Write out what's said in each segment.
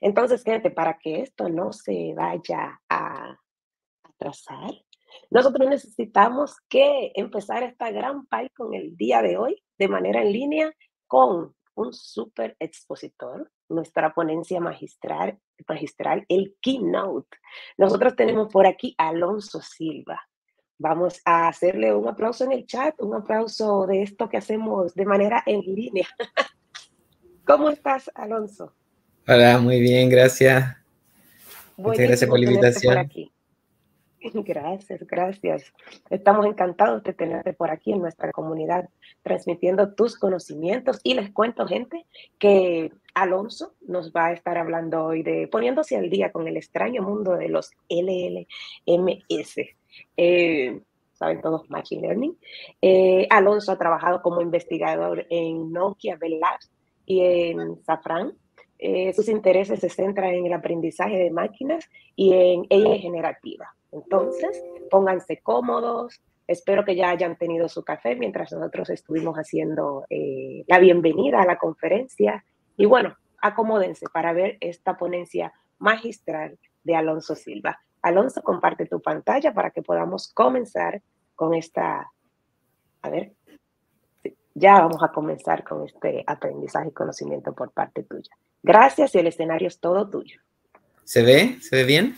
Entonces, gente, para que esto no se vaya a atrasar, nosotros necesitamos que empezar esta gran parte con el día de hoy de manera en línea con un super expositor, nuestra ponencia magistral, magistral, el keynote. Nosotros tenemos por aquí a Alonso Silva. Vamos a hacerle un aplauso en el chat, un aplauso de esto que hacemos de manera en línea. ¿Cómo estás, Alonso? Hola, muy bien, gracias. Muchas gracias por la invitación. Gracias, gracias. Estamos encantados de tenerte por aquí en nuestra comunidad, transmitiendo tus conocimientos. Y les cuento, gente, que Alonso nos va a estar hablando hoy de poniéndose al día con el extraño mundo de los LLMS. Eh, saben todos, Machine Learning. Eh, Alonso ha trabajado como investigador en Nokia Bell Labs y en Safran eh, sus intereses se centran en el aprendizaje de máquinas y en ella generativa. Entonces, pónganse cómodos. Espero que ya hayan tenido su café mientras nosotros estuvimos haciendo eh, la bienvenida a la conferencia. Y bueno, acomódense para ver esta ponencia magistral de Alonso Silva. Alonso, comparte tu pantalla para que podamos comenzar con esta... A ver, ya vamos a comenzar con este aprendizaje y conocimiento por parte tuya. Gracias y el escenario es todo tuyo. ¿Se ve? ¿Se ve bien?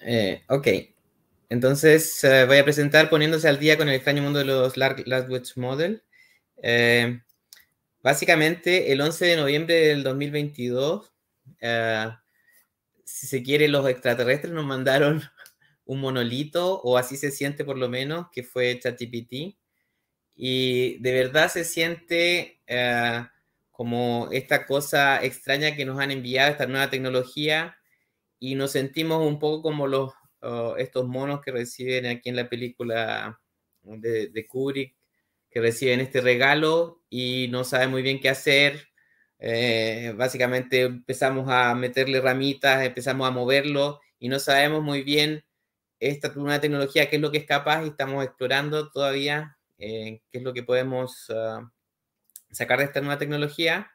Eh, ok. Entonces eh, voy a presentar poniéndose al día con el extraño mundo de los Last Language Model. Eh, básicamente, el 11 de noviembre del 2022, si se quiere, los extraterrestres nos mandaron un monolito, o así se siente por lo menos, que fue ChatGPT y de verdad se siente eh, como esta cosa extraña que nos han enviado, esta nueva tecnología, y nos sentimos un poco como los, oh, estos monos que reciben aquí en la película de, Kubrick, que reciben este regalo y no saben muy bien qué hacer. Eh, básicamente empezamos a meterle ramitas, empezamos a moverlo y no sabemos muy bien esta nueva tecnología, qué es lo que es capaz y estamos explorando todavía qué es lo que podemos ah, sacar de esta nueva tecnología.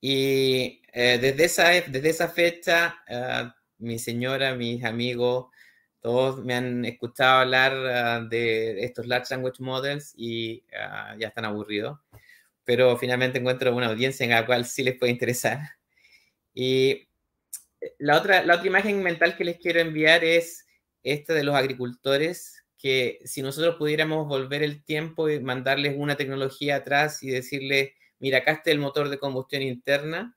Y eh, desde, esa, e, desde esa fecha, ah, mi señora, mis amigos, todos me han escuchado hablar ah, de estos Large Language Models y ya están aburridos. Pero finalmente encuentro una audiencia en la cual sí les puede interesar. Y eh, la otra, la otra imagen mental que les quiero enviar es esta de los agricultores que si nosotros pudiéramos volver el tiempo y mandarles una tecnología atrás y decirles, mira, acá está el motor de combustión interna,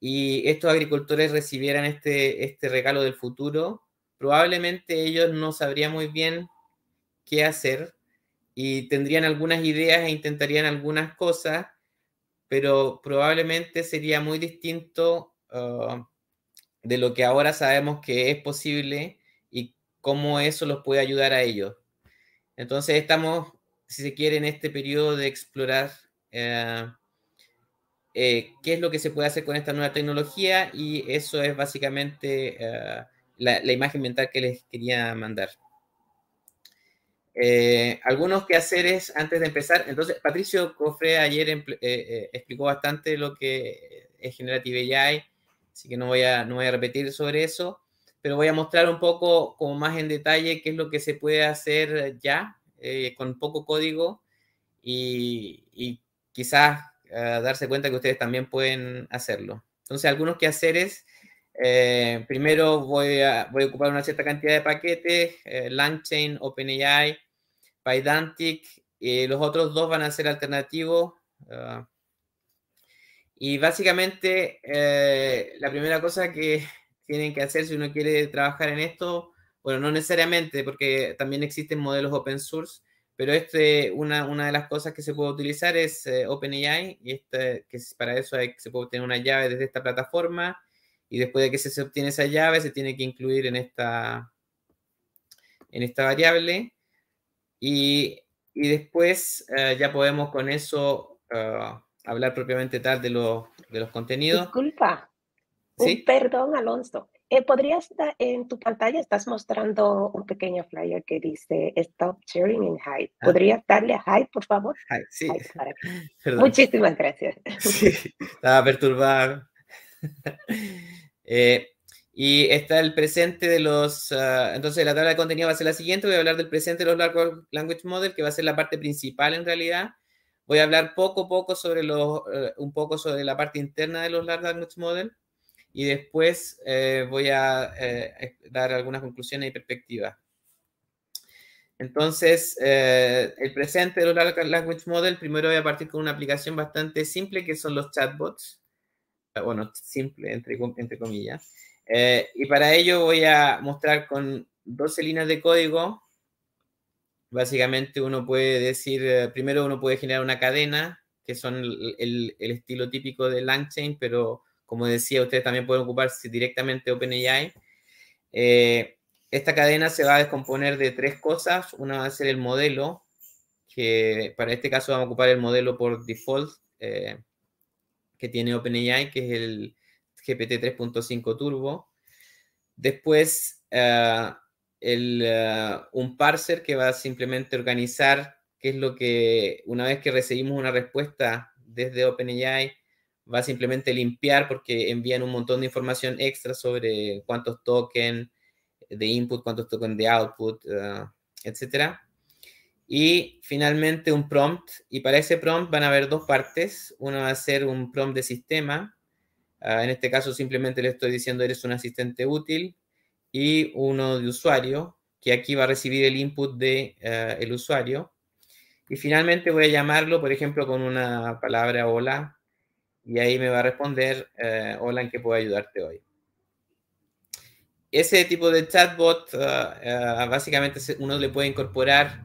y estos agricultores recibieran este, este regalo del futuro, probablemente ellos no sabrían muy bien qué hacer y tendrían algunas ideas e intentarían algunas cosas, pero probablemente sería muy distinto ah, de lo que ahora sabemos que es posible cómo eso los puede ayudar a ellos. Entonces estamos, si se quiere, en este periodo de explorar eh, eh, qué es lo que se puede hacer con esta nueva tecnología y eso es básicamente eh, la, imagen mental que les quería mandar. algunos quehaceres antes de empezar. Entonces, Patricio Cofre ayer explicó bastante lo que es Generative AI, así que no voy a, no voy a repetir sobre eso pero voy a mostrar un poco como más en detalle qué es lo que se puede hacer ya eh, con poco código y, quizás ah, darse cuenta que ustedes también pueden hacerlo. Entonces, algunos quehaceres. Eh, primero voy a, voy a ocupar una cierta cantidad de paquetes, eh, LangChain, OpenAI, Pydantic, eh, los otros dos van a ser alternativos. Ah. y básicamente, la primera cosa que, tienen que hacer si uno quiere trabajar en esto. Bueno, no necesariamente, porque también existen modelos open source, pero este, una, una de las cosas que se puede utilizar es eh, OpenAI, y este, que para eso se puede obtener una llave desde esta plataforma, y después de que se, obtiene esa llave, se tiene que incluir en esta, en esta variable. Y, y después eh, ya podemos con eso eh, hablar propiamente tal de los, de los contenidos. Disculpa, perdón, Alonso. Eh, ¿Podrías, ah, en tu pantalla estás mostrando un pequeño flyer que dice Stop Sharing in Hype. Ah. ¿Podrías darle a Hype, por favor? sí. Muchísimas gracias. Sí, estaba perturbado. Eh, y está el presente de los... Ah, entonces la tabla de contenido va a ser la siguiente. Voy a hablar del presente de los Language Model, que va a ser la parte principal en realidad. Voy a hablar poco a poco sobre los, eh, un poco sobre la parte interna de los Large Language Model y después eh, voy a eh, dar algunas conclusiones y perspectivas. Entonces, eh, el presente de los Language Model, primero voy a partir con una aplicación bastante simple que son los chatbots. Bueno, simple, entre, entre comillas. y para ello voy a mostrar con 12 líneas de código. Básicamente uno puede decir, primero uno puede generar una cadena, que son el, el estilo típico de LangChain, pero como decía, ustedes también pueden ocuparse directamente OpenAI. Eh, esta cadena se va a descomponer de tres cosas. Una va a ser el modelo, que para este caso va a ocupar el modelo por default eh, que tiene OpenAI, que es el GPT 3.5 Turbo. Después, eh, un parser que va a simplemente organizar qué es lo que, una vez que recibimos una respuesta desde OpenAI, va a simplemente limpiar porque envían un montón de información extra sobre cuántos token de input, cuántos token de output, eh, etc. Y finalmente un prompt. Y para ese prompt van a haber dos partes. Uno va a ser un prompt de sistema. Ah, en este caso simplemente le estoy diciendo eres un asistente útil. Y uno de usuario, que aquí va a recibir el input del de, eh, el usuario. Y finalmente voy a llamarlo, por ejemplo, con una palabra hola y ahí me va a responder, eh, hola, ¿en qué puedo ayudarte hoy? Ese tipo de chatbot, eh, eh, básicamente uno le puede incorporar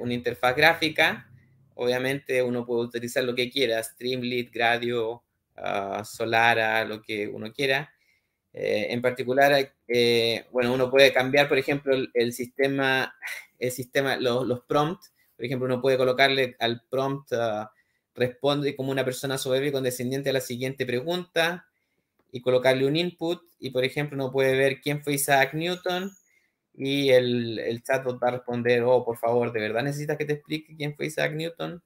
una interfaz gráfica. Obviamente uno puede utilizar lo que quiera, Streamlit, radio, Solara, lo que uno quiera. en particular, bueno, uno puede cambiar, por ejemplo, el, sistema, el sistema los, los prompts. Por ejemplo, uno puede colocarle al prompt responde como una persona soberbia y condescendiente a la siguiente pregunta y colocarle un input y por ejemplo uno puede ver quién fue Isaac Newton y el, el chatbot va a responder, oh, por favor, ¿de verdad necesitas que te explique quién fue Isaac Newton?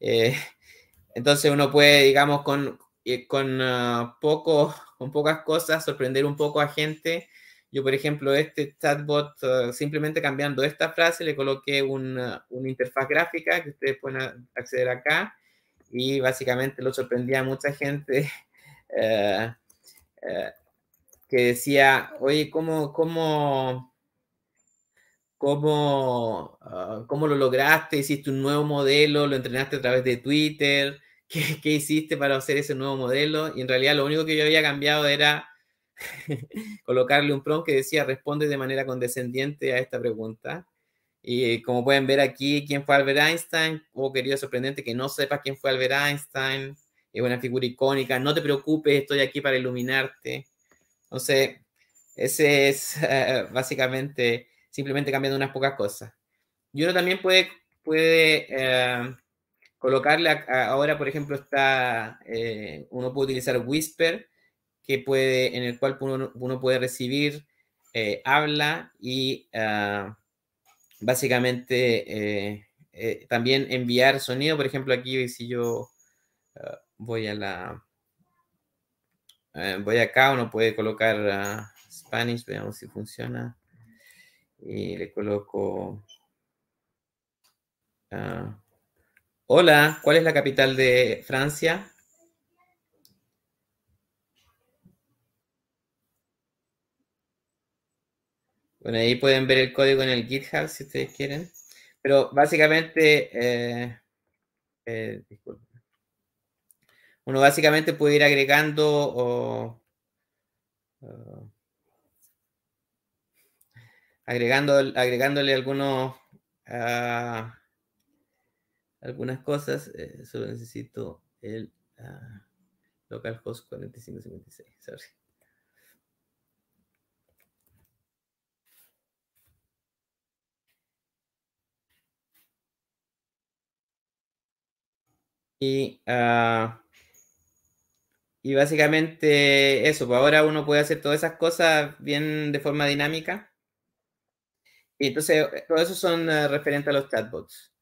Eh, entonces uno puede, digamos, con, eh, con, ah, poco, con pocas cosas sorprender un poco a gente. Yo, por ejemplo, este chatbot, ah, simplemente cambiando esta frase, le coloqué una, ah, una interfaz gráfica que ustedes pueden acceder acá y básicamente lo sorprendía a mucha gente eh, eh, que decía, oye, ¿cómo, cómo, ah, cómo, lo lograste? ¿Hiciste un nuevo modelo? ¿Lo entrenaste a través de Twitter? ¿Qué, ¿Qué, hiciste para hacer ese nuevo modelo? Y en realidad lo único que yo había cambiado era colocarle un prompt que decía, responde de manera condescendiente a esta pregunta. Y como pueden ver aquí, quién fue Albert Einstein. Oh, querido sorprendente que no sepas quién fue Albert Einstein. Es una figura icónica. No te preocupes, estoy aquí para iluminarte. Entonces, ese es básicamente simplemente cambiando unas pocas cosas. Y uno también puede, puede eh, colocarle ahora, por ejemplo, está, eh, uno puede utilizar Whisper, que puede, en el cual uno, puede recibir eh, habla y ah, básicamente eh, eh, también enviar sonido, por ejemplo, aquí si yo ah, voy a la... Eh, voy acá, uno puede colocar ah, Spanish, veamos si funciona. Y le coloco... Ah, hola, ¿cuál es la capital de Francia? Bueno, ahí pueden ver el código en el GitHub si ustedes quieren. Pero básicamente, eh, eh uno básicamente puede ir agregando o, agregando, agregándole algunos ah, algunas cosas. Eh, solo necesito el uh, localhost 4556. Sorry. Y, ah, y básicamente eso, pues ahora uno puede hacer todas esas cosas bien de forma dinámica. Y entonces, eh, todo eso son eh, referentes a los chatbots.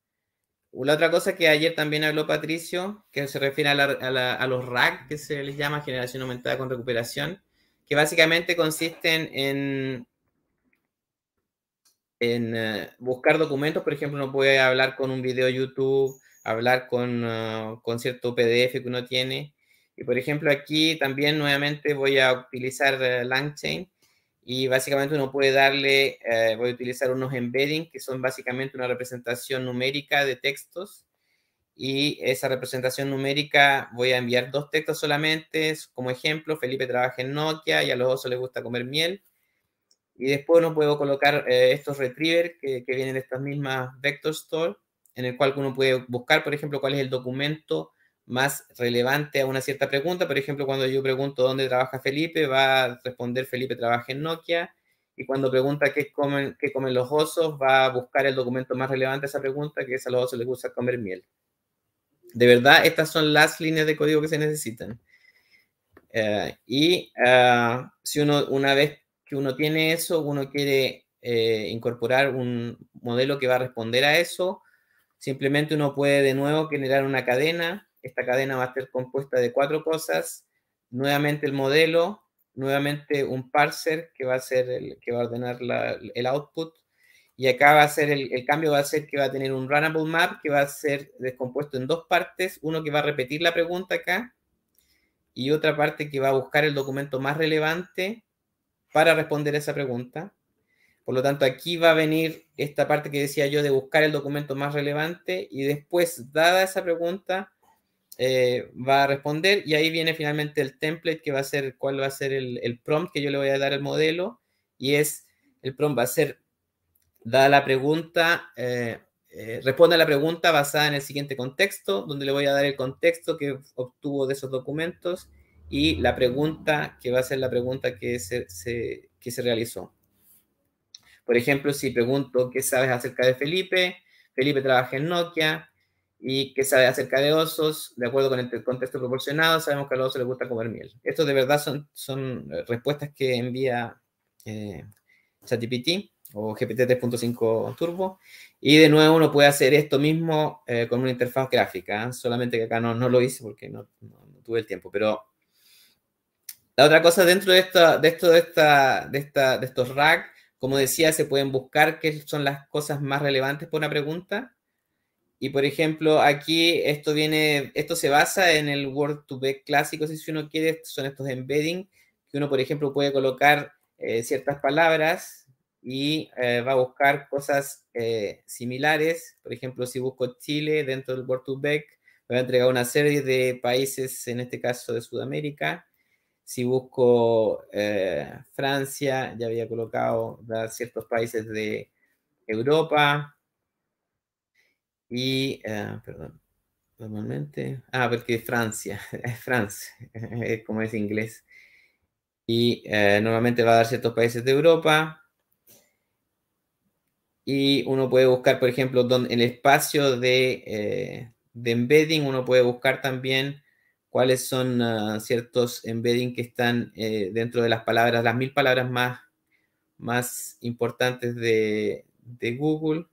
La otra cosa que ayer también habló Patricio, que se refiere a, los RAC, que se les llama generación aumentada con recuperación, que básicamente consisten en, en eh, buscar documentos. Por ejemplo, uno puede hablar con un video YouTube hablar con, ah, con cierto PDF que uno tiene. Y por ejemplo, aquí también nuevamente voy a utilizar eh, LangChain y básicamente uno puede darle, eh, voy a utilizar unos embeddings que son básicamente una representación numérica de textos y esa representación numérica voy a enviar dos textos solamente, como ejemplo, Felipe trabaja en Nokia y a los dos les gusta comer miel. Y después no puedo colocar eh, estos retrievers que, que, vienen de estas mismas vector store en el cual uno puede buscar, por ejemplo, cuál es el documento más relevante a una cierta pregunta. Por ejemplo, cuando yo pregunto dónde trabaja Felipe, va a responder Felipe trabaja en Nokia. Y cuando pregunta qué comen, qué comen los osos, va a buscar el documento más relevante a esa pregunta, que es a los osos les gusta comer miel. De verdad, estas son las líneas de código que se necesitan. Eh, y ah, si uno, una vez que uno tiene eso, uno quiere eh, incorporar un modelo que va a responder a eso, Simplemente uno puede de nuevo generar una cadena. Esta cadena va a estar compuesta de cuatro cosas. Nuevamente el modelo, nuevamente un parser que va a ser el que va a ordenar el output. Y acá va a ser el, el, cambio, va a ser que va a tener un runnable map que va a ser descompuesto en dos partes. Uno que va a repetir la pregunta acá y otra parte que va a buscar el documento más relevante para responder esa pregunta. Por lo tanto, aquí va a venir esta parte que decía yo de buscar el documento más relevante y después, dada esa pregunta, eh, va a responder y ahí viene finalmente el template que va a ser, cuál va a ser el, prompt que yo le voy a dar al modelo y es, el prompt va a ser, dada la pregunta, eh, eh, responde a la pregunta basada en el siguiente contexto, donde le voy a dar el contexto que obtuvo de esos documentos y la pregunta que va a ser la pregunta que que se realizó. Por ejemplo, si pregunto qué sabes acerca de Felipe, Felipe trabaja en Nokia y qué sabes acerca de osos, de acuerdo con el contexto proporcionado, sabemos que a los osos les gusta comer miel. Esto de verdad son, son eh, respuestas que envía eh, ChatGPT o GPT 3.5 Turbo. Y de nuevo uno puede hacer esto mismo eh, con una interfaz gráfica, ¿eh? solamente que acá no, no lo hice porque no, tuve el tiempo. Pero la otra cosa dentro de, esta, esto, de, esta, de, de estos racks como decía, se pueden buscar qué son las cosas más relevantes por una pregunta. Y por ejemplo, aquí esto viene, esto se basa en el Word 2 vec clásico, si uno quiere, son estos embedding, que uno, por ejemplo, puede colocar eh, ciertas palabras y eh, va a buscar cosas eh, similares. Por ejemplo, si busco Chile dentro del Word 2 vec me va a entregar una serie de países, en este caso de Sudamérica, si busco eh, Francia, ya había colocado ciertos países de Europa. Y, eh, perdón, normalmente. Ah, porque Francia, es Francia, como es inglés. Y eh, normalmente va a dar ciertos países de Europa. Y uno puede buscar, por ejemplo, donde, el espacio de, de embedding, uno puede buscar también cuáles son ah, ciertos embeddings que están eh, dentro de las palabras, las mil palabras más, más importantes de, Google.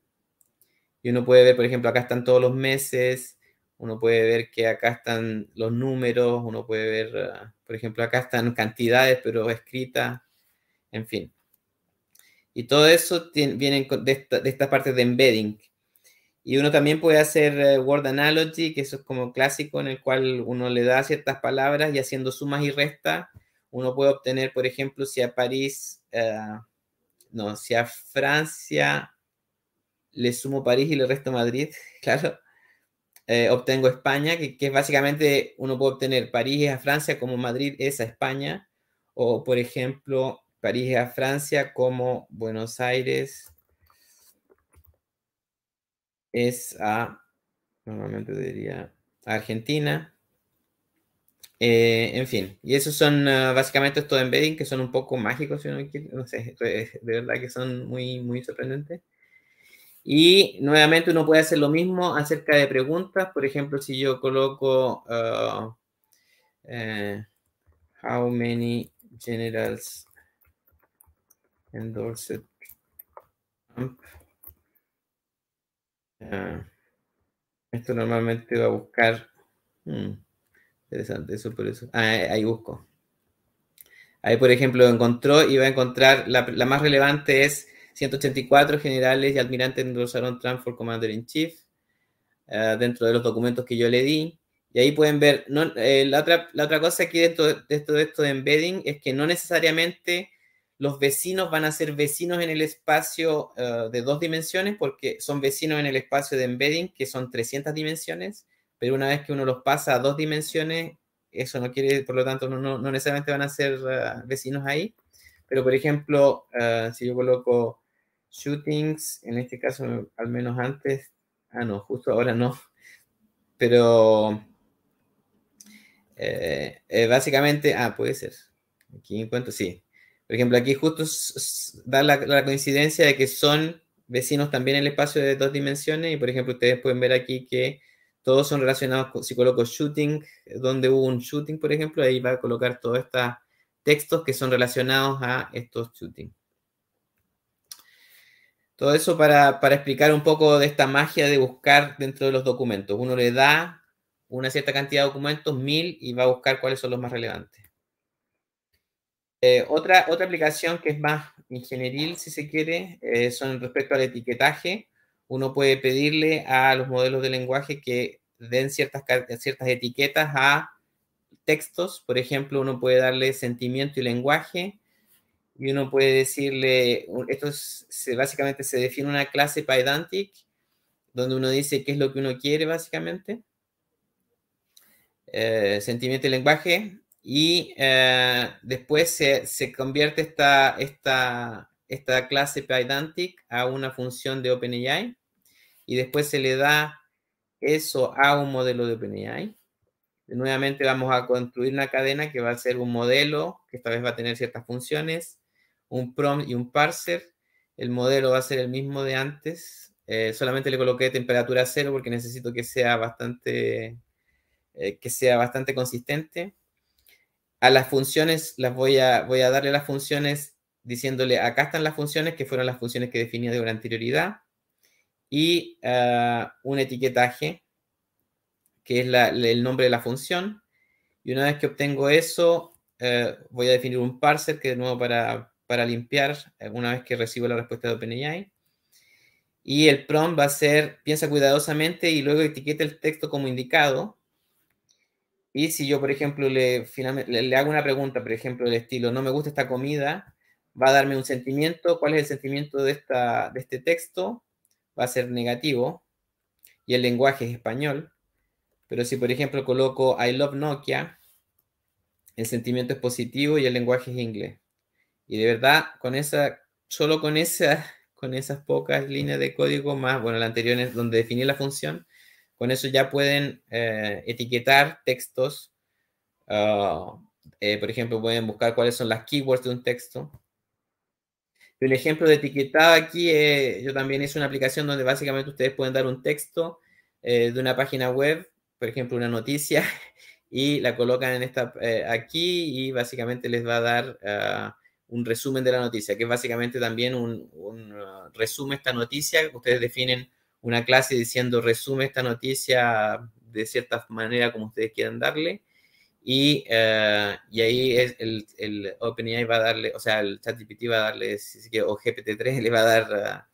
Y uno puede ver, por ejemplo, acá están todos los meses, uno puede ver que acá están los números, uno puede ver, ah, por ejemplo, acá están cantidades, pero escritas, en fin. Y todo eso viene de, esta, de estas partes de embedding, y uno también puede hacer eh, word analogy, que eso es como clásico en el cual uno le da ciertas palabras y haciendo sumas y restas, uno puede obtener, por ejemplo, si a París, eh, no, si a Francia le sumo París y le resto Madrid, claro, eh, obtengo España, que, es básicamente uno puede obtener París es a Francia como Madrid es a España, o por ejemplo, París es a Francia como Buenos Aires es a, normalmente diría, Argentina. Eh, en fin, y esos son ah, básicamente estos embedding que son un poco mágicos, si no sé, eh, de verdad que son muy, muy sorprendentes. Y nuevamente uno puede hacer lo mismo acerca de preguntas, por ejemplo, si yo coloco ah, eh, how many generals endorsed Trump? Ah, esto normalmente va a buscar. Hmm, interesante, eso por eso. Ah, eh, ahí busco. Ahí, por ejemplo, encontró y va a encontrar. La, más relevante es 184 generales y almirantes endorsaron Trump for Commander in Chief ah, dentro de los documentos que yo le di. Y ahí pueden ver, no, eh, la, otra, cosa aquí dentro de, esto, de esto de embedding es que no necesariamente los vecinos van a ser vecinos en el espacio eh, de dos dimensiones porque son vecinos en el espacio de embedding, que son 300 dimensiones, pero una vez que uno los pasa a dos dimensiones, eso no quiere, por lo tanto, no, necesariamente van a ser eh, vecinos ahí. Pero, por ejemplo, eh, si yo coloco shootings, en este caso, al menos antes, ah, no, justo ahora no, pero básicamente, ah, puede ser. Aquí encuentro, sí, por ejemplo, aquí justo da la, coincidencia de que son vecinos también en el espacio de dos dimensiones y por ejemplo ustedes pueden ver aquí que todos son relacionados con, si coloco shooting, donde hubo un shooting, por ejemplo, ahí va a colocar todos estos textos que son relacionados a estos shootings. Todo eso para explicar un poco de esta magia de buscar dentro de los documentos. Uno le da una cierta cantidad de documentos, mil, y va a buscar cuáles son los más relevantes. Eh, otra, otra aplicación que es más ingenieril, si se quiere, eh, son respecto al etiquetaje. Uno puede pedirle a los modelos de lenguaje que den ciertas, ciertas etiquetas a textos. Por ejemplo, uno puede darle sentimiento y lenguaje. Y uno puede decirle, esto básicamente se define una clase Pydantic, donde uno dice qué es lo que uno quiere, básicamente. Eh, sentimiento y lenguaje y eh, después se, convierte esta, esta, esta clase Pydantic a una función de OpenAI. Y después se le da eso a un modelo de OpenAI. Nuevamente vamos a construir una cadena que va a ser un modelo, que esta vez va a tener ciertas funciones, un prompt y un parser. El modelo va a ser el mismo de antes. Eh, solamente le coloqué temperatura cero porque necesito que sea bastante, eh, que sea bastante consistente a las funciones, las voy a, voy a darle las funciones diciéndole, acá están las funciones, que fueron las funciones que definí de una anterioridad, y ah, un etiquetaje, que es el nombre de la función. Y una vez que obtengo eso, eh, voy a definir un parser, que de nuevo para, para limpiar, eh, una vez que recibo la respuesta de OpenAI. Y el prompt va a ser, piensa cuidadosamente y luego etiqueta el texto como indicado, y si yo, por ejemplo, le, le, hago una pregunta, por ejemplo, del estilo, no me gusta esta comida, va a darme un sentimiento. ¿Cuál es el sentimiento de, de este texto? Va a ser negativo. Y el lenguaje es español. Pero si, por ejemplo, coloco I love Nokia, el sentimiento es positivo y el lenguaje es inglés. Y de verdad, con esa, solo con, con esas pocas líneas de código más, bueno, la anterior es donde definí la función, con eso ya pueden eh, etiquetar textos. Ah, eh, por ejemplo, pueden buscar cuáles son las keywords de un texto. El ejemplo de etiquetado aquí, eh, yo también es una aplicación donde básicamente ustedes pueden dar un texto de una página web, por ejemplo, una noticia, y la colocan en esta, aquí y básicamente les va a dar... Ah, un resumen de la noticia, que es básicamente también un, un ah, resumen esta noticia. Ustedes definen una clase diciendo resume esta noticia de cierta manera como ustedes quieran darle. Y, eh, y ahí es el, el, OpenAI va a darle, o sea, el ChatGPT va a darle, o GPT-3 le va a dar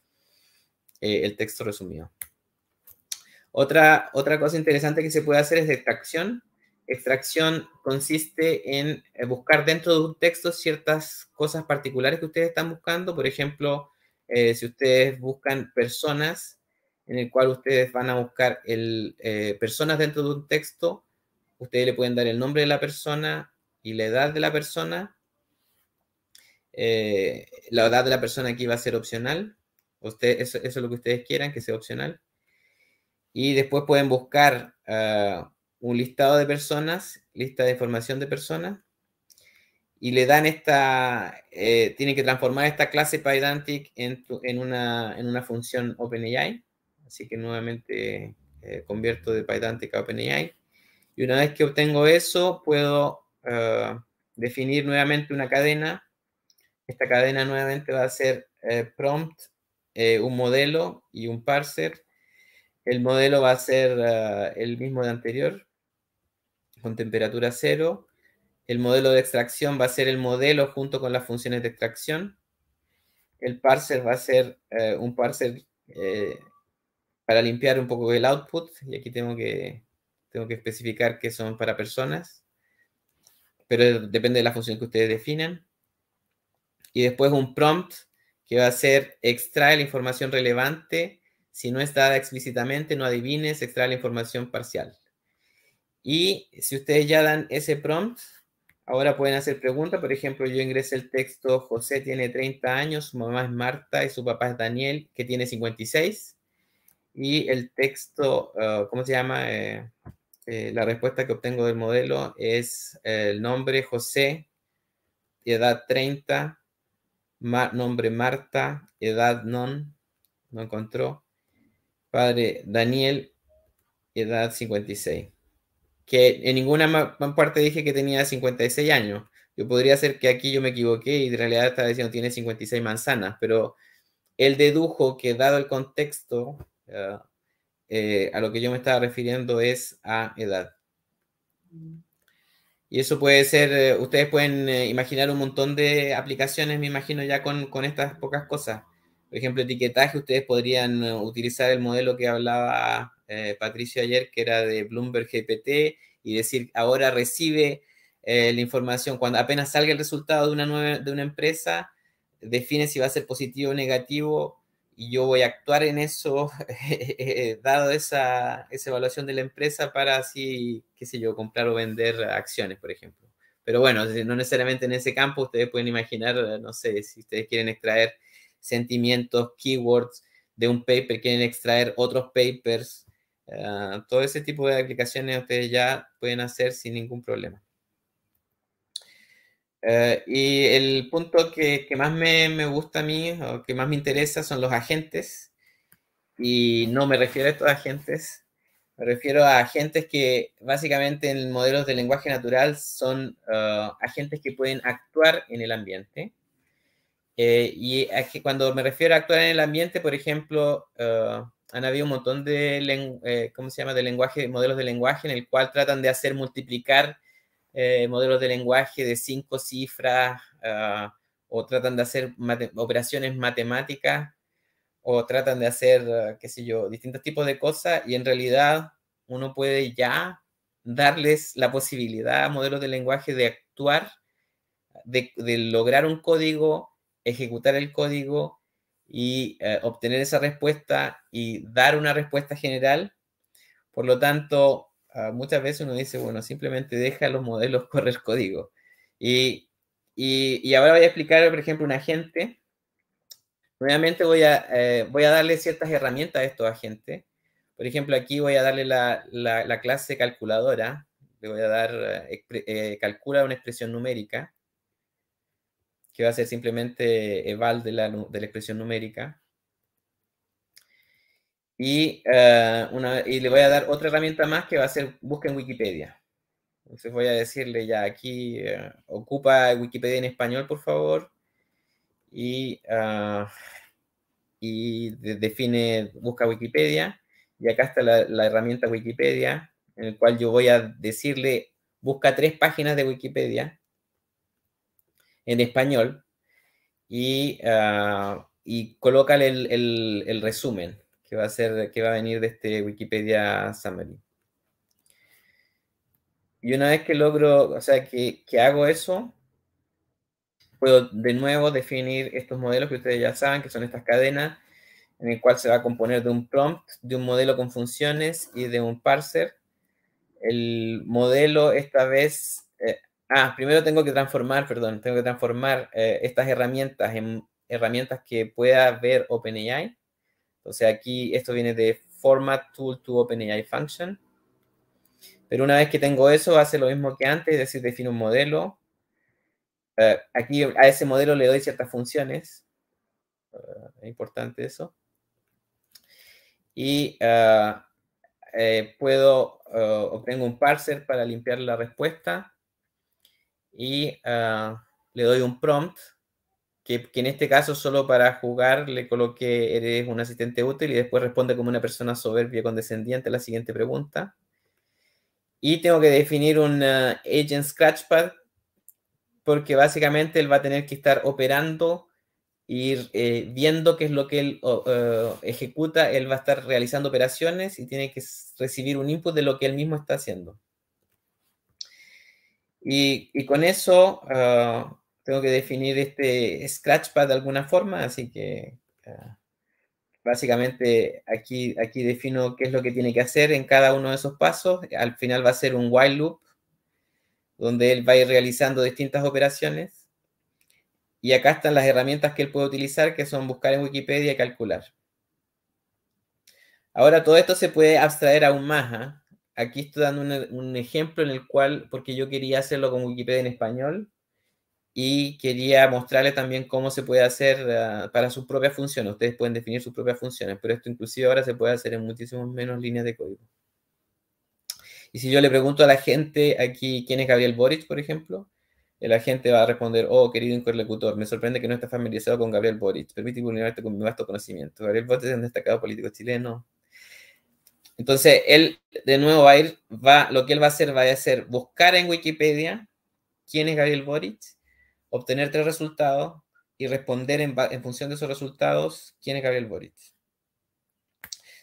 eh, el texto resumido. Otra, otra cosa interesante que se puede hacer es extracción. Extracción consiste en eh, buscar dentro de un texto ciertas cosas particulares que ustedes están buscando. Por ejemplo, si ustedes buscan personas, en el cual ustedes van a buscar el, eh, personas dentro de un texto, ustedes le pueden dar el nombre de la persona y la edad de la persona. Eh, la edad de la persona aquí va a ser opcional, Usted, eso, es lo que ustedes quieran, que sea opcional. Y después pueden buscar ah, un listado de personas, lista de información de personas, y le dan esta, eh, tienen que transformar esta clase PyDantic en, una, en una función OpenAI. Así que nuevamente eh, convierto de Pydantic a OpenAI. Y una vez que obtengo eso, puedo eh, definir nuevamente una cadena. Esta cadena nuevamente va a ser eh, prompt, un modelo y un parser. El modelo va a ser el mismo de anterior, con temperatura cero. El modelo de extracción va a ser el modelo junto con las funciones de extracción. El parser va a ser un parser para limpiar un poco el output, y aquí tengo que, tengo que especificar que son para personas, pero depende de la función que ustedes definan. Y después un prompt que va a ser extrae la información relevante, si no está dada explícitamente, no adivines, extrae la información parcial. Y si ustedes ya dan ese prompt, ahora pueden hacer preguntas. Por ejemplo, yo ingresé el texto, José tiene 30 años, su mamá es Marta y su papá es Daniel, que tiene 56. Y el texto, ah, ¿cómo se llama? Eh, eh, la respuesta que obtengo del modelo es el nombre José, edad 30, nombre Marta, edad non, no encontró, padre Daniel, edad 56. Que en ninguna parte dije que tenía 56 años. Yo podría ser que aquí yo me equivoqué y en realidad estaba diciendo tiene 56 manzanas, pero él dedujo que dado el contexto eh, a lo que yo me estaba refiriendo es a edad. Mm. Y eso puede ser, eh, ustedes pueden eh, imaginar un montón de aplicaciones, me imagino, ya con, estas pocas cosas. Por ejemplo, etiquetaje, ustedes podrían utilizar el modelo que hablaba Patricio ayer, que era de Bloomberg GPT, y decir, ahora recibe la información. Cuando apenas salga el resultado de una, de una empresa, define si va a ser positivo o negativo, y yo voy a actuar en eso, eh, dado esa, evaluación de la empresa para así, qué sé yo, comprar o vender acciones, por ejemplo. Pero bueno, no necesariamente en ese campo, ustedes pueden imaginar, no sé, si ustedes quieren extraer sentimientos, keywords de un paper, quieren extraer otros papers, ah, todo ese tipo de aplicaciones ustedes ya pueden hacer sin ningún problema. Eh, y el punto que, más me, me, gusta a mí o que más me interesa son los agentes. Y no me refiero a estos agentes, me refiero a agentes que básicamente en modelos de lenguaje natural son eh, agentes que pueden actuar en el ambiente. Eh, y cuando me refiero a actuar en el ambiente, por ejemplo, han habido un montón de, ¿cómo se llama? de lenguaje, modelos de lenguaje en el cual tratan de hacer multiplicar eh, modelos de lenguaje de cinco cifras ah, o tratan de hacer operaciones matemáticas o tratan de hacer, ah, qué sé yo, distintos tipos de cosas y en realidad uno puede ya darles la posibilidad a modelos de lenguaje de actuar, de, lograr un código, ejecutar el código y eh, obtener esa respuesta y dar una respuesta general. Por lo tanto, Ah, muchas veces uno dice, bueno, simplemente deja los modelos correr código. Y, ahora voy a explicar, por ejemplo, un agente. Nuevamente voy a, eh, voy a darle ciertas herramientas a estos agentes. Por ejemplo, aquí voy a darle la, clase calculadora. Le voy a dar, eh, eh, calcula una expresión numérica, que va a ser simplemente eval de la, de la expresión numérica. Eh, y, le voy a dar otra herramienta más que va a ser busca en Wikipedia. Entonces voy a decirle ya aquí, eh, ocupa Wikipedia en español, por favor. Y, ah, y define, busca Wikipedia. Y acá está la, herramienta Wikipedia, en el cual yo voy a decirle, busca tres páginas de Wikipedia en español y, uh, y colócale el, resumen que va a ser, que va a venir de este Wikipedia Summary. Y una vez que logro, o sea, que, que hago eso, puedo de nuevo definir estos modelos que ustedes ya saben, que son estas cadenas, en el cual se va a componer de un prompt, de un modelo con funciones y de un parser. El modelo esta vez, eh, ah, primero tengo que transformar, perdón, tengo que transformar eh, estas herramientas en herramientas que pueda ver OpenAI. Entonces aquí esto viene de format tool to OpenAI function. Pero una vez que tengo eso, hace lo mismo que antes, es decir, define un modelo. Eh, aquí a ese modelo le doy ciertas funciones. Eh, es importante eso. Y eh, puedo, obtengo un parser para limpiar la respuesta. Y le doy un prompt que, en este caso solo para jugar le coloqué eres un asistente útil y después responde como una persona soberbia y condescendiente a la siguiente pregunta. Y tengo que definir un ah, Agent Scratchpad porque básicamente él va a tener que estar operando ir eh, viendo qué es lo que él ah, ejecuta, él va a estar realizando operaciones y tiene que recibir un input de lo que él mismo está haciendo. Y, con eso ah, tengo que definir este Scratchpad de alguna forma, así que ah, básicamente aquí, aquí defino qué es lo que tiene que hacer en cada uno de esos pasos. Al final va a ser un while loop, donde él va a ir realizando distintas operaciones. Y acá están las herramientas que él puede utilizar, que son buscar en Wikipedia y calcular. Ahora, todo esto se puede abstraer aún más. ¿ah? Aquí estoy dando un, ejemplo en el cual, porque yo quería hacerlo con Wikipedia en español, y quería mostrarles también cómo se puede hacer ah, para sus propias funciones. Ustedes pueden definir sus propias funciones, pero esto inclusive ahora se puede hacer en muchísimas menos líneas de código. Y si yo le pregunto a la gente aquí quién es Gabriel Boric, por ejemplo, la gente va a responder, oh, querido interlocutor, me sorprende que no estés familiarizado con Gabriel Boric. Permíteme unirte este con mi vasto conocimiento. Gabriel Boric es un destacado político chileno. Entonces, él de nuevo va a ir, va, lo que él va a hacer va a ser buscar en Wikipedia quién es Gabriel Boric obtener tres resultados y responder en, función de esos resultados quién es Gabriel Boric.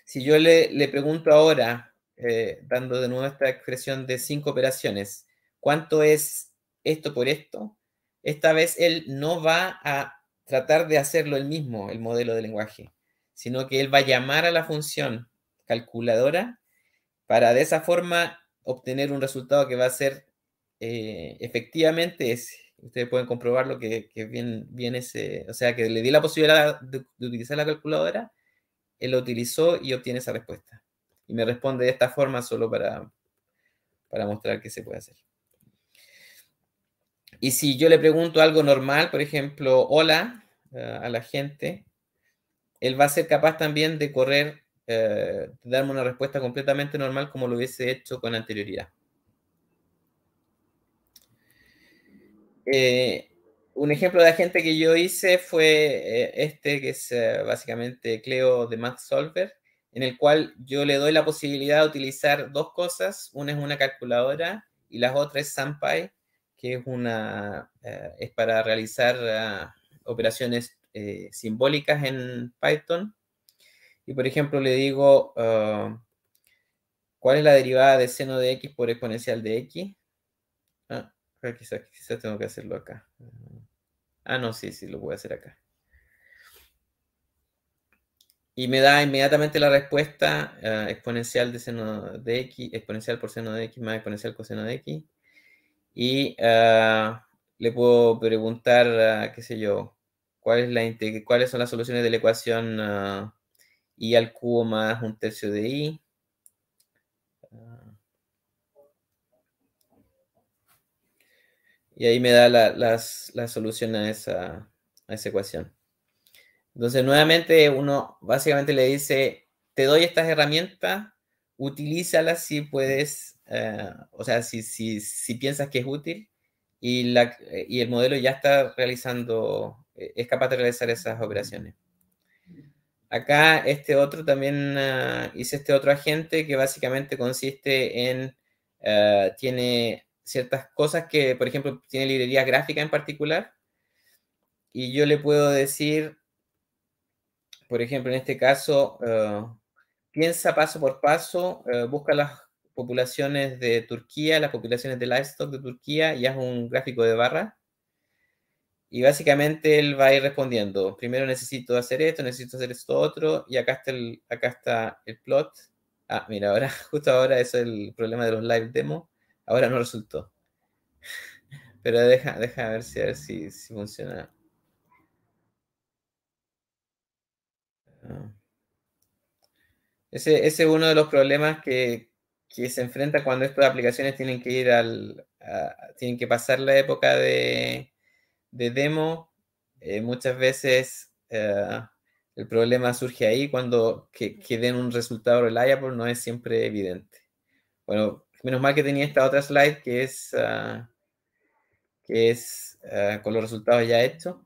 Si yo le, pregunto ahora, eh, dando de nuevo esta expresión de cinco operaciones, ¿cuánto es esto por esto? Esta vez él no va a tratar de hacerlo él mismo, el modelo de lenguaje, sino que él va a llamar a la función calculadora para de esa forma obtener un resultado que va a ser eh, efectivamente ese ustedes pueden comprobarlo, que, que bien, ese, o sea, que le di la posibilidad de, utilizar la calculadora, él lo utilizó y obtiene esa respuesta. Y me responde de esta forma solo para, para mostrar que se puede hacer. Y si yo le pregunto algo normal, por ejemplo, hola eh, a la gente, él va a ser capaz también de correr, eh, de darme una respuesta completamente normal como lo hubiese hecho con anterioridad. Eh, un ejemplo de agente que yo hice fue eh, este, que es eh, básicamente Cleo de Math Solver, en el cual yo le doy la posibilidad de utilizar dos cosas. Una es una calculadora y la otra es SumPy, que es, una, es para realizar ah, operaciones simbólicas en Python. Y por ejemplo le digo, ah, ¿cuál es la derivada de seno de x por exponencial de x? quizás, quizás tengo que hacerlo acá. Ah, no, sí, sí, lo voy a hacer acá. Y me da inmediatamente la respuesta ah, exponencial de seno de x, exponencial por seno de x más exponencial coseno de x. Y ah, le puedo preguntar, ah, qué sé yo, cuáles son las soluciones de la ecuación y al cubo más un tercio de y Y ahí me da la, las, solución a esa, a esa ecuación. Entonces, nuevamente, uno básicamente le dice, te doy estas herramientas, utilízalas si puedes, eh, o sea, si, si, si, piensas que es útil y, y el modelo ya está realizando, eh, es capaz de realizar esas operaciones. Acá este otro también eh, hice este otro agente que básicamente consiste en, tiene ciertas cosas que, por ejemplo, tiene librería gráfica en particular. Y yo le puedo decir, por ejemplo, en este caso, eh, piensa paso por paso, eh, busca las poblaciones de Turquía, las poblaciones de livestock de Turquía y haz un gráfico de barra. Y básicamente él va a ir respondiendo, primero necesito hacer esto, necesito hacer esto otro, y acá está el, acá está el plot. Ah, mira, ahora, justo ahora es el problema de los live demo. Ahora no resultó. Pero deja, deja ver si a ver si, si funciona. Ah. Ese, es uno de los problemas que, se enfrenta cuando estas aplicaciones tienen que ir al. tienen que pasar la época de, demo. Eh, muchas veces eh, el problema surge ahí cuando que, que, den un resultado reliable no es siempre evidente. Bueno, menos mal que tenía esta otra slide que es, ah, que es ah, con los resultados ya hechos.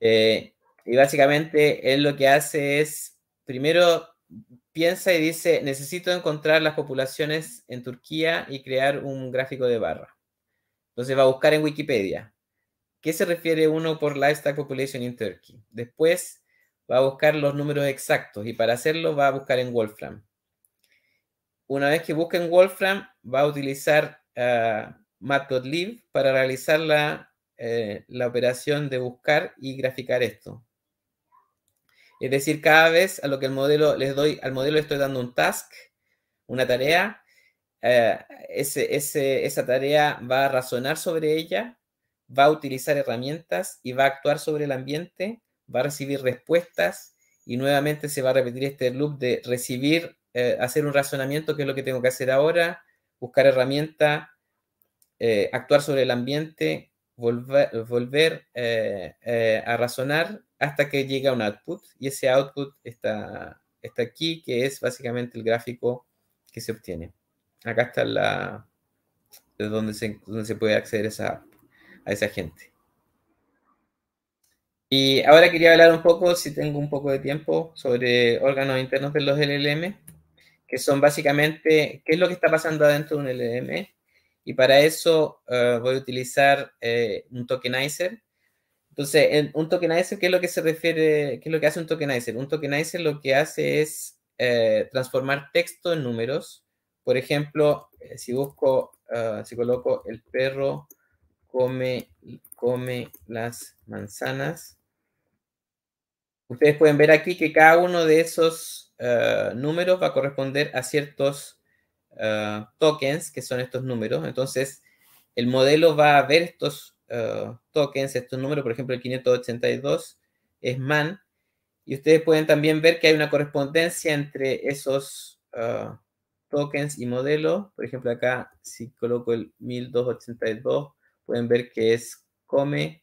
Eh, y básicamente él lo que hace es, primero piensa y dice, necesito encontrar las poblaciones en Turquía y crear un gráfico de barra. Entonces va a buscar en Wikipedia. ¿Qué se refiere uno por livestock population in Turkey? Después va a buscar los números exactos y para hacerlo va a buscar en Wolfram una vez que busquen Wolfram, va a utilizar uh, Matplotlib para realizar la, eh, la operación de buscar y graficar esto. Es decir, cada vez a lo que el modelo les doy, al modelo le estoy dando un task, una tarea. Eh, esa tarea va a razonar sobre ella, va a utilizar herramientas y va a actuar sobre el ambiente, va a recibir respuestas y nuevamente se va a repetir este loop de recibir eh, hacer un razonamiento, qué es lo que tengo que hacer ahora, buscar herramienta, eh, actuar sobre el ambiente, volver, volver eh, a razonar hasta que llega un output. Y ese output está, está aquí, que es básicamente el gráfico que se obtiene. Acá está la, donde, se, se puede acceder esa, a esa gente. Y ahora quería hablar un poco, si tengo un poco de tiempo, sobre órganos internos de los LLM que son básicamente qué es lo que está pasando adentro de un LM. Y para eso eh, voy a utilizar eh, un tokenizer. Entonces, un tokenizer, ¿qué es lo que se refiere? ¿Qué es lo que hace un tokenizer? Un tokenizer lo que hace es eh, transformar texto en números. Por ejemplo, si busco, si coloco el perro come, come las manzanas. Ustedes pueden ver aquí que cada uno de esos eh, números va a corresponder a ciertos eh, tokens, que son estos números. Entonces, el modelo va a ver estos eh, tokens, estos números, por ejemplo, el 582 es man, y ustedes pueden también ver que hay una correspondencia entre esos tokens y modelo, Por ejemplo, acá si coloco el 1282, pueden ver que es come.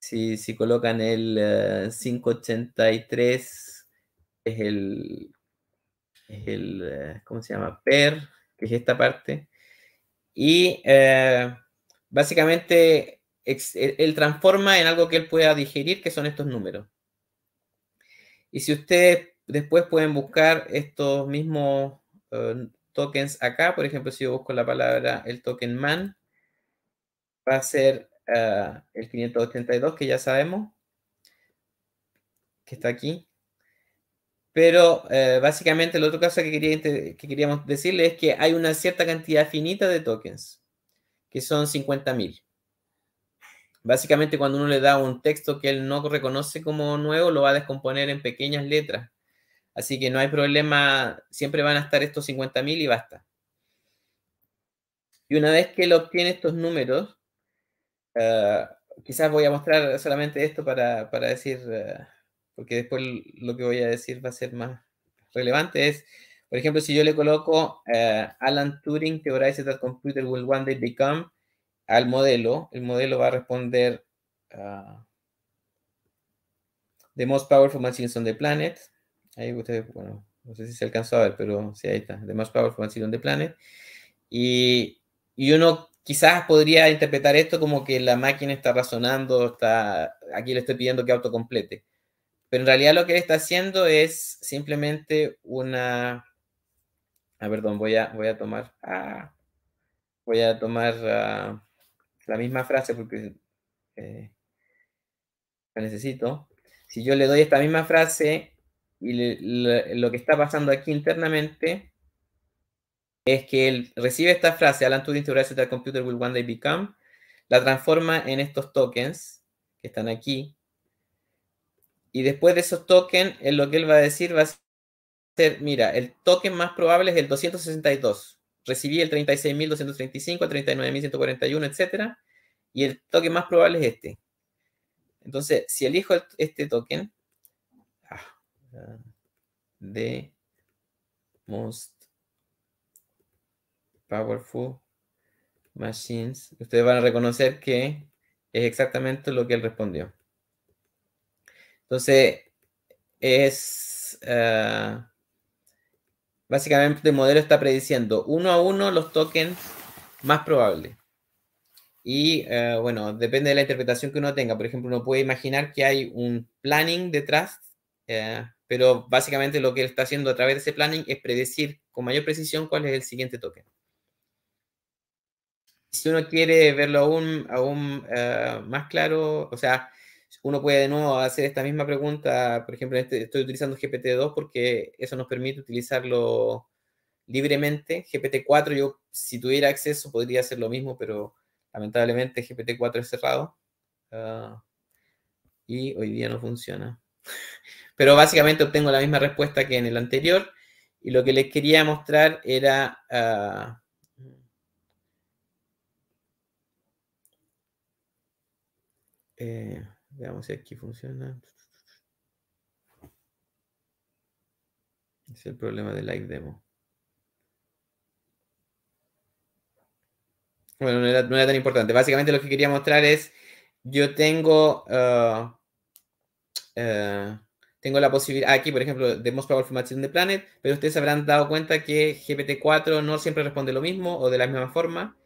Si, colocan el 583, es el, eh, ¿cómo se llama? PER, que es esta parte. Y eh, básicamente e, él, transforma en algo que él pueda digerir, que son estos números. Y si ustedes después pueden buscar estos mismos eh, tokens acá, por ejemplo, si yo busco la palabra el token man, va a ser el 582 que ya sabemos, que está aquí. Pero eh, básicamente el otro caso que, queríamos decirle es que hay una cierta cantidad finita de tokens, que son 50.000. Básicamente cuando uno le da un texto que él no reconoce como nuevo, lo va a descomponer en pequeñas letras. Así que no hay problema, siempre van a estar estos 50.000 y basta. Y una vez que él obtiene estos números, eh, quizás voy a mostrar solamente esto para, decir... Eh, porque después lo que voy a decir va a ser más relevante, es, por ejemplo, si yo le coloco eh, Alan Turing theorizes that computer will one day become al modelo, el modelo va a responder uh, the most powerful machines on the planet. Ahí ustedes, bueno, no sé si se alcanzó a ver, pero sí, ahí está, the most powerful machines on the planet. Y, y uno quizás podría interpretar esto como que la máquina está razonando, está, aquí le estoy pidiendo que autocomplete. Pero en realidad lo que él está haciendo es simplemente una... Ah, perdón, voy a, voy a tomar... Ah, voy a tomar ah, la misma frase porque eh, la necesito. Si yo le doy esta misma frase y lo que está pasando aquí internamente es que él recibe esta frase, Alan Turing computer will one day become, la transforma en estos tokens que están aquí, y después de esos tokens, eh, lo que él va a decir va a ser, mira, el token más probable es el 262. Recibí el 36.235, 39.141, etc. Y el token más probable es este. Entonces, si elijo este token, ah, de most powerful machines, ustedes van a reconocer que es exactamente lo que él respondió. Entonces, es eh, básicamente el modelo está prediciendo uno a uno los tokens más probables. Y eh, bueno, depende de la interpretación que uno tenga. Por ejemplo, uno puede imaginar que hay un planning detrás, eh, pero básicamente lo que él está haciendo a través de ese planning es predecir con mayor precisión cuál es el siguiente token. Si uno quiere verlo aún, aún más claro, o sea, uno puede de nuevo hacer esta misma pregunta, por ejemplo, este, estoy utilizando GPT-2 porque eso nos permite utilizarlo libremente. GPT-4, yo si tuviera acceso podría hacer lo mismo, pero lamentablemente GPT-4 es cerrado ah, y hoy día no funciona. Pero básicamente obtengo la misma respuesta que en el anterior y lo que les quería mostrar era... Ah, eh, Veamos si aquí funciona. Es el problema de live demo. Bueno, no era, tan importante. Básicamente lo que quería mostrar es, yo tengo, ah, eh, tengo la posibilidad, ah, aquí por ejemplo, de mostrar Powerful Machine de Planet, pero ustedes habrán dado cuenta que GPT-4 no siempre responde lo mismo o de la misma forma.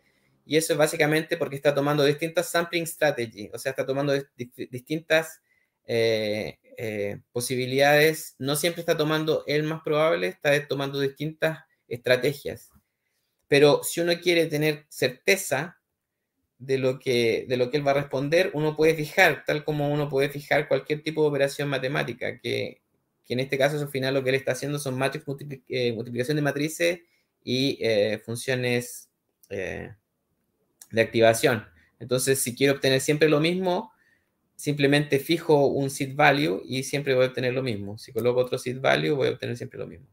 Y eso es básicamente porque está tomando distintas sampling strategies. o sea, está tomando distintas eh, eh, posibilidades. No siempre está tomando el más probable, está tomando distintas estrategias. Pero si uno quiere tener certeza de lo que, de lo que él va a responder, uno puede fijar, tal como uno puede fijar cualquier tipo de operación matemática, que, que en este caso al final lo que él está haciendo son matrix eh, multiplicación de matrices y funciones eh, de activación. Entonces, si quiero obtener siempre lo mismo, simplemente fijo un seed value y siempre voy a obtener lo mismo. Si coloco otro seed value, voy a obtener siempre lo mismo.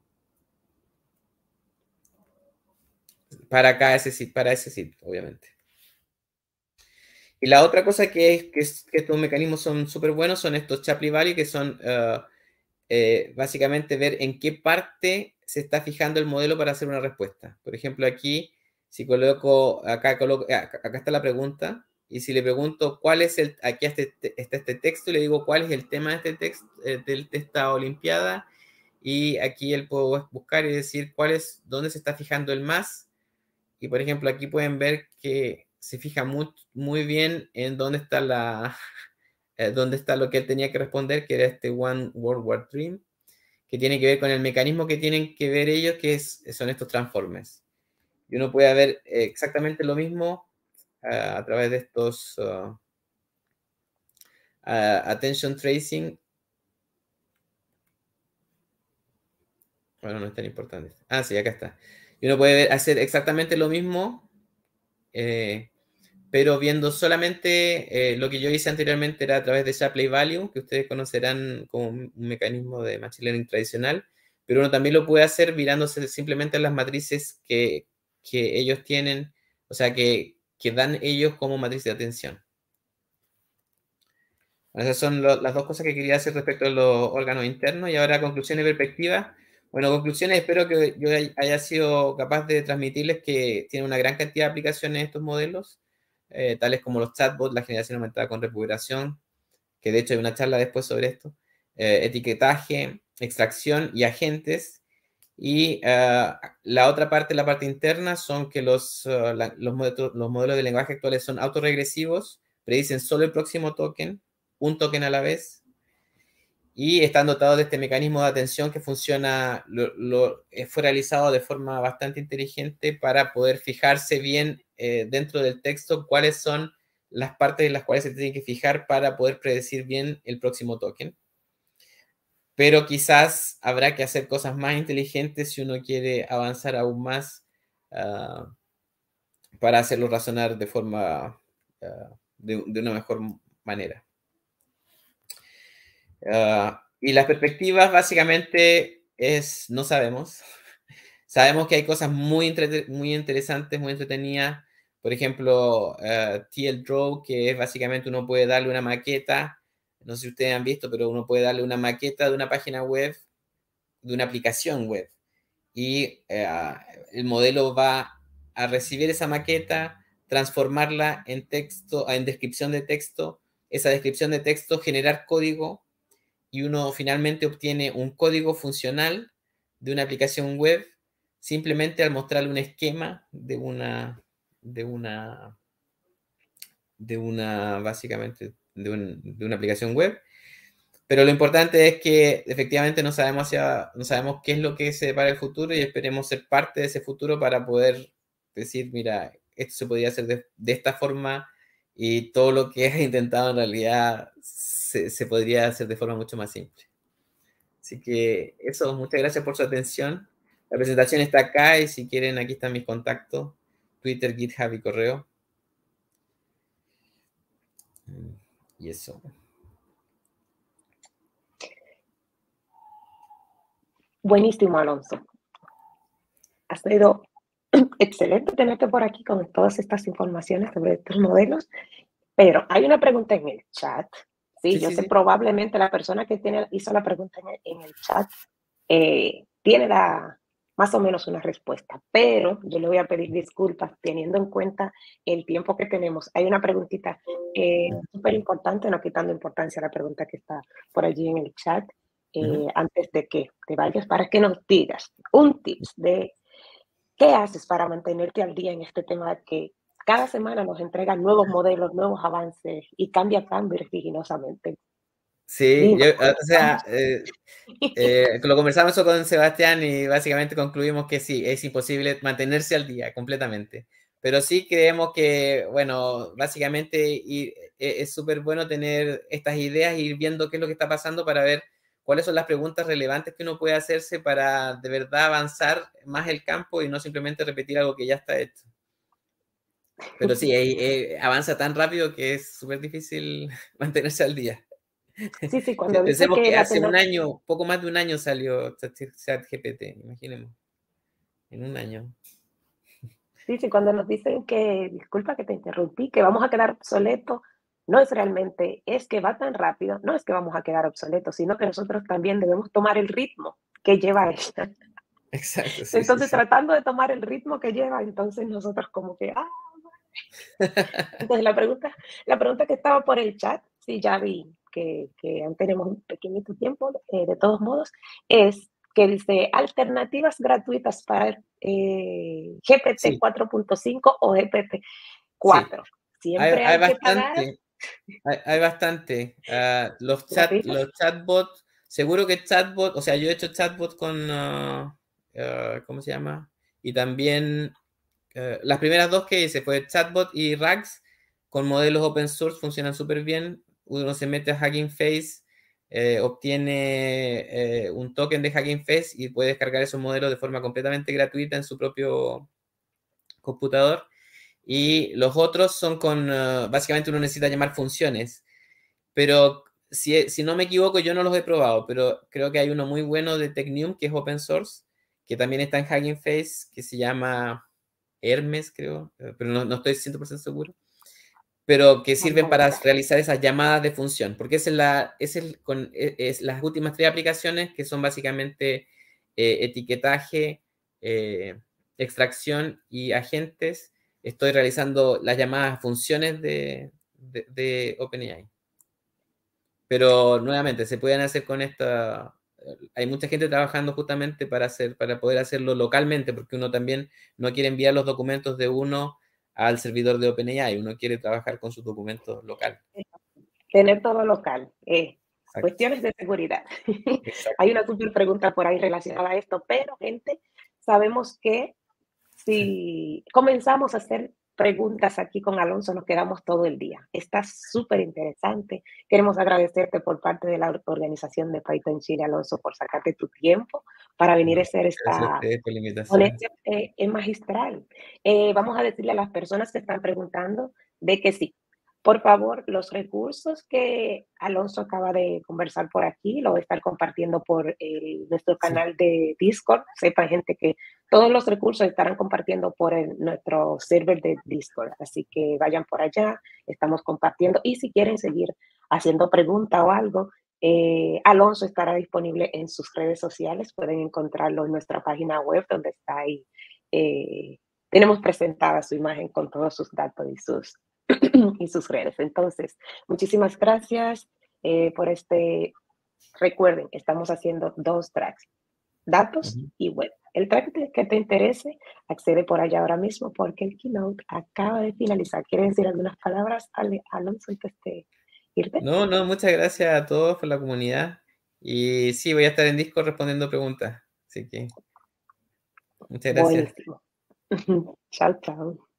Para cada ese seed, para ese seed, obviamente. Y la otra cosa que es que, estos mecanismos son súper buenos son estos chaply Value, que son uh, eh, básicamente ver en qué parte se está fijando el modelo para hacer una respuesta. Por ejemplo, aquí si coloco, eh, acá, acá está la pregunta, y si le pregunto cuál es el, aquí este, este, está este, texto, le digo cuál es el tema de este texto, eh, de esta olimpiada, y aquí él puedo buscar y decir cuál es, dónde se está fijando el más, y por ejemplo aquí pueden ver que se fija muy, bien en dónde está la, eh, dónde está lo que él tenía que responder, que era este One World War Dream, que tiene que ver con el mecanismo que tienen que ver ellos, que son estos transformes y uno puede ver eh, exactamente lo mismo a través de estos uh, attention tracing. Bueno, no es tan importante. Ah, sí, acá está. Y uno puede hacer exactamente lo mismo, eh, pero viendo solamente eh, lo que yo hice anteriormente era a través de Shapley Value, que ustedes conocerán como un, mecanismo de Machine Learning tradicional, pero uno también lo puede hacer mirándose simplemente las matrices que, que ellos tienen, o sea, que, que dan ellos como matriz de atención. esas son las dos cosas que quería hacer respecto a los órganos internos y ahora conclusiones y perspectivas. Bueno, conclusiones, espero que yo haya sido capaz de transmitirles que tiene una gran cantidad de aplicaciones estos modelos, eh, tales como los chatbots, la generación aumentada con recuperación, que de hecho hay una charla después sobre esto, eh, etiquetaje, extracción y agentes, y ah, la otra parte, la parte interna, son que los, ah, los, modelos, de lenguaje actuales son autorregresivos, predicen solo el próximo token, un token a la vez, y están dotados de este mecanismo de atención que funciona, eh, fue realizado de forma bastante inteligente para poder fijarse bien eh, dentro del texto cuáles son las partes en las cuales se tienen que fijar para poder predecir bien el próximo token pero quizás habrá que hacer cosas más inteligentes si uno quiere avanzar aún más ah, para hacerlo razonar de forma, ah, de, una mejor manera. Ah, y las perspectivas básicamente es, no sabemos. Sabemos que hay cosas muy, muy interesantes, muy entretenidas. Por ejemplo, TL Draw, que es básicamente uno puede darle una maqueta no sé si ustedes han visto, pero uno puede darle una maqueta de una página web, de una aplicación web, y eh, el modelo va a recibir esa maqueta, transformarla en texto, ah, en descripción de texto, esa descripción de texto, generar código, y uno finalmente obtiene un código funcional de una aplicación web simplemente al mostrarle un esquema de una, de una, de una, básicamente, de, una aplicación web. Pero lo importante es que efectivamente no sabemos, hacia, no sabemos qué es lo que se para el futuro y esperemos ser parte de ese futuro para poder decir, mira, esto se podría hacer de, esta forma y todo lo que he intentado en realidad se, se podría hacer de forma mucho más simple. Así que eso, muchas gracias por su atención. La presentación está acá y si quieren, aquí están mis contactos, Twitter, GitHub y correo. Y eso. Buenísimo, Alonso. Has sido excelente tenerte por aquí con todas estas informaciones sobre estos modelos. Pero hay una pregunta en el chat. Sí, yo sé probablemente la persona que tiene, hizo la pregunta en el, chat eh, tiene la, más o menos una respuesta, pero yo le voy a pedir disculpas teniendo en cuenta el tiempo que tenemos. Hay una preguntita súper importante, no quitando importancia a la pregunta que está por allí en el chat, eh, antes de que te vayas, para que nos digas un tips de qué haces para mantenerte al día en este tema que cada semana nos entrega nuevos modelos, nuevos avances y cambia tan vertiginosamente. Sí, o sea, eh, eh, lo conversamos con Sebastián y básicamente concluimos que sí, es imposible mantenerse al día completamente. Pero sí creemos que, bueno, básicamente eh, es súper bueno tener estas ideas, ir viendo qué es lo que está pasando para ver cuáles son las preguntas relevantes que uno puede hacerse para de verdad avanzar más el campo y no simplemente repetir algo que ya está hecho. Pero sí, avanza tan rápido que es súper difícil mantenerse al día. Sí, sí, cuando Pensemos que, hace un año, poco más de un año salió ChatGPT, imaginemos. En un año. Sí, sí, cuando nos dicen que, disculpa que te interrumpí, que vamos a quedar obsoleto no es realmente, es que va tan rápido, no es que vamos a quedar obsoletos, sino que nosotros también debemos tomar el ritmo que lleva esto Exacto. Sí, entonces, tratando de tomar el ritmo que lleva, entonces nosotros como que, ah, entonces la pregunta, la pregunta que estaba por el chat, sí, ya vi, que, tenemos un pequeñito tiempo, eh, de todos modos, es que dice alternativas gratuitas para eh, GPT 4.5 o GPT 4. Siempre hay, bastante. hay, hay, bastante. Ah, los, chat, los chatbots, seguro que chatbot, o sea, yo he hecho chatbot con, ah, ah, ¿cómo se llama? Y también las primeras dos que hice fue chatbot y RAGs con modelos open source funcionan súper bien uno se mete a Hacking Face, eh, obtiene eh, un token de Hacking Face y puede descargar esos modelos de forma completamente gratuita en su propio computador. Y los otros son con, eh, básicamente uno necesita llamar funciones. Pero si, no me equivoco, yo no los he probado, pero creo que hay uno muy bueno de Technium que es open source, que también está en Hacking Face, que se llama Hermes, creo, pero no estoy 100% seguro pero que sirven para realizar esas llamadas de función, porque es, la, es, el, con, e, es las últimas tres aplicaciones que son básicamente eh, etiquetaje, eh, extracción y agentes. Estoy realizando las llamadas funciones de, de, de OpenAI. Pero nuevamente, se pueden hacer con esta... Hay mucha gente trabajando justamente para, hacer, para poder hacerlo localmente, porque uno también no quiere enviar los documentos de uno al servidor de OpenAI. Uno quiere trabajar con su documento local. Tener todo local. Eh, cuestiones de seguridad. Hay una super pregunta por ahí relacionada a esto, pero gente, sabemos que si comenzamos a hacer preguntas aquí con Alonso, nos quedamos todo el día. Está súper interesante. Queremos agradecerte por parte de la organización de Python Chile, Alonso, por sacarte tu tiempo para venir a hacer esta ponencia eh, magistral. Eh, vamos a decirle a las personas que están preguntando de que sí, por favor, los recursos que Alonso acaba de conversar por aquí, lo voy a estar compartiendo por eh, nuestro canal de Discord. Sepa gente que todos los recursos estarán compartiendo por nuestro server de Discord. Así que vayan por allá, estamos compartiendo. Y si quieren seguir haciendo pregunta o algo, eh, Alonso estará disponible en sus redes sociales. Pueden encontrarlo en nuestra página web donde está ahí. Eh, tenemos presentada su imagen con todos sus datos y sus y sus redes. Entonces, muchísimas gracias eh, por este. Recuerden, estamos haciendo dos tracks, datos y web. El track que te interese, accede por allá ahora mismo porque el keynote acaba de finalizar. ¿quieren decir algunas palabras, Ale, Alonso, antes de irte? No, no, muchas gracias a todos por la comunidad. Y sí, voy a estar en disco respondiendo preguntas. Así que, muchas gracias.